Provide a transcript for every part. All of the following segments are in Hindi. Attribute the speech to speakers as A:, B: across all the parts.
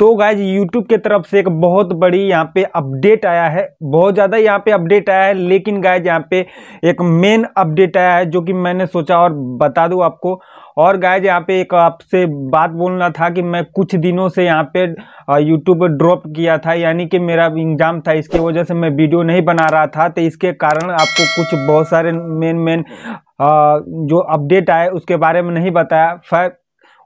A: तो गाइज यूट्यूब के तरफ से एक बहुत बड़ी यहाँ पे अपडेट आया है बहुत ज़्यादा यहाँ पे अपडेट आया है लेकिन गाइज यहाँ पे एक मेन अपडेट आया है जो कि मैंने सोचा और बता दूँ आपको और गाइज यहाँ पे एक आपसे बात बोलना था कि मैं कुछ दिनों से यहाँ पे यूट्यूब ड्रॉप किया था यानी कि मेरा एग्ज़ाम था इसकी वजह से मैं वीडियो नहीं बना रहा था तो इसके कारण आपको कुछ बहुत सारे मेन मेन जो अपडेट आए उसके बारे में नहीं बताया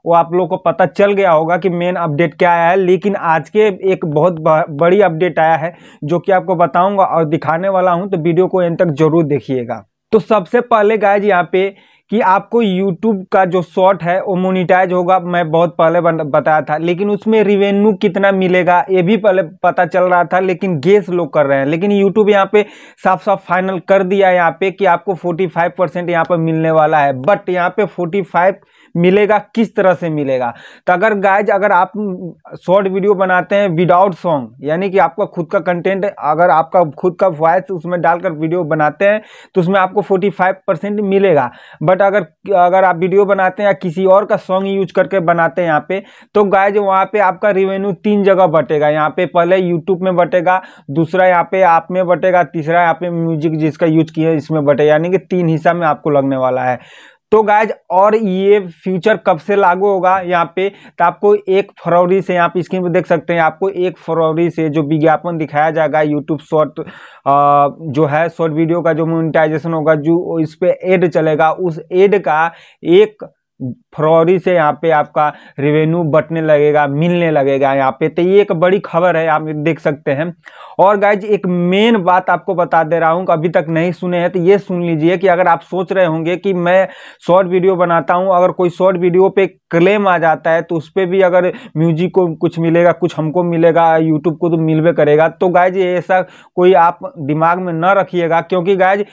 A: वो आप लोग को पता चल गया होगा कि मेन अपडेट क्या आया है लेकिन आज के एक बहुत बड़ी अपडेट आया है जो कि आपको बताऊंगा और दिखाने वाला हूं तो वीडियो को एंड तक जरूर देखिएगा तो सबसे पहले जी यहाँ पे कि आपको YouTube का जो शॉर्ट है वो मोनिटाइज होगा मैं बहुत पहले बताया था लेकिन उसमें रिवेन्यू कितना मिलेगा ये भी पहले पता चल रहा था लेकिन गेस लोग कर रहे हैं लेकिन YouTube यहाँ पे साफ साफ फाइनल कर दिया यहाँ पे कि आपको 45 परसेंट यहाँ पर मिलने वाला है बट यहाँ पे 45 मिलेगा किस तरह से मिलेगा तो अगर गाइज अगर आप शॉर्ट वीडियो बनाते हैं विदाउट सॉन्ग यानी कि आपका खुद का कंटेंट अगर आपका खुद का वॉयस उसमें डालकर वीडियो बनाते हैं तो उसमें आपको फोर्टी फाइव परसेंट मिलेगा बट अगर अगर आप वीडियो बनाते हैं या किसी और का सॉन्ग यूज करके बनाते हैं यहाँ पे तो गाइज वहाँ पे आपका रिवेन्यू तीन जगह बटेगा यहाँ पे पहले यूट्यूब में बटेगा दूसरा यहाँ पे आप में बटेगा तीसरा यहाँ पे म्यूजिक जिसका यूज किया इसमें बटेगा यानी कि तीन हिस्सा में आपको लगने वाला है तो गाइज और ये फ्यूचर कब से लागू होगा यहाँ पे तो आपको एक फरवरी से यहाँ पे स्क्रीन पर देख सकते हैं आपको एक फरवरी से जो विज्ञापन दिखाया जाएगा यूट्यूब शॉर्ट जो है शॉर्ट वीडियो का जो मोनिटाइजेशन होगा जो इस पर एड चलेगा उस एड का एक फरवरी से यहाँ पे आपका रेवेन्यू बटने लगेगा मिलने लगेगा यहाँ पे तो ये एक बड़ी खबर है आप देख सकते हैं और गाइज एक मेन बात आपको बता दे रहा हूँ अभी तक नहीं सुने हैं तो ये सुन लीजिए कि अगर आप सोच रहे होंगे कि मैं शॉर्ट वीडियो बनाता हूँ अगर कोई शॉर्ट वीडियो पे क्लेम आ जाता है तो उस पर भी अगर म्यूजिक को कुछ मिलेगा कुछ हमको मिलेगा यूट्यूब को तो मिलवे करेगा तो गाइज ऐसा कोई आप दिमाग में न रखिएगा क्योंकि गाइज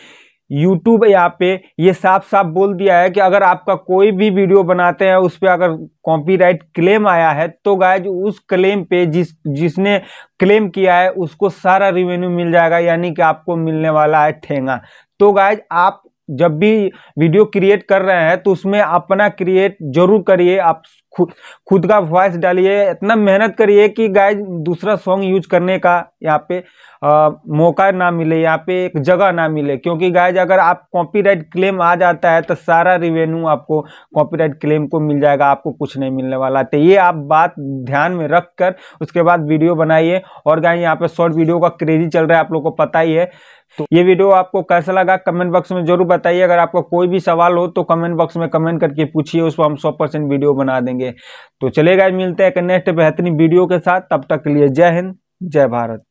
A: यूट्यूब यहाँ पे ये साफ साफ बोल दिया है कि अगर आपका कोई भी वीडियो बनाते हैं उस पर अगर कॉपीराइट क्लेम आया है तो गाय उस क्लेम पे जिस जिसने क्लेम किया है उसको सारा रिवेन्यू मिल जाएगा यानी कि आपको मिलने वाला है ठेंगा तो गाय आप जब भी वीडियो क्रिएट कर रहे हैं तो उसमें अपना क्रिएट जरूर करिए आप खुद खुद का वॉइस डालिए इतना मेहनत करिए कि गाय दूसरा सॉन्ग यूज करने का यहाँ पे आ, मौका ना मिले यहाँ पे एक जगह ना मिले क्योंकि गाय अगर आप कॉपीराइट क्लेम आ जाता है तो सारा रिवेन्यू आपको कॉपीराइट क्लेम को मिल जाएगा आपको कुछ नहीं मिलने वाला तो ये आप बात ध्यान में रख कर उसके बाद वीडियो बनाइए और गाय यहाँ पे शॉर्ट वीडियो का क्रेजी चल रहा है आप लोग को पता ही है तो ये वीडियो आपको कैसा लगा कमेंट बॉक्स में जरूर बताइए अगर आपका कोई भी सवाल हो तो कमेंट बॉक्स में कमेंट करके पूछिए उसको हम सौ परसेंट वीडियो बना देंगे तो चलेगा मिलते हैं एक नेक्स्ट बेहतरीन वीडियो के साथ तब तक के लिए जय हिंद जय भारत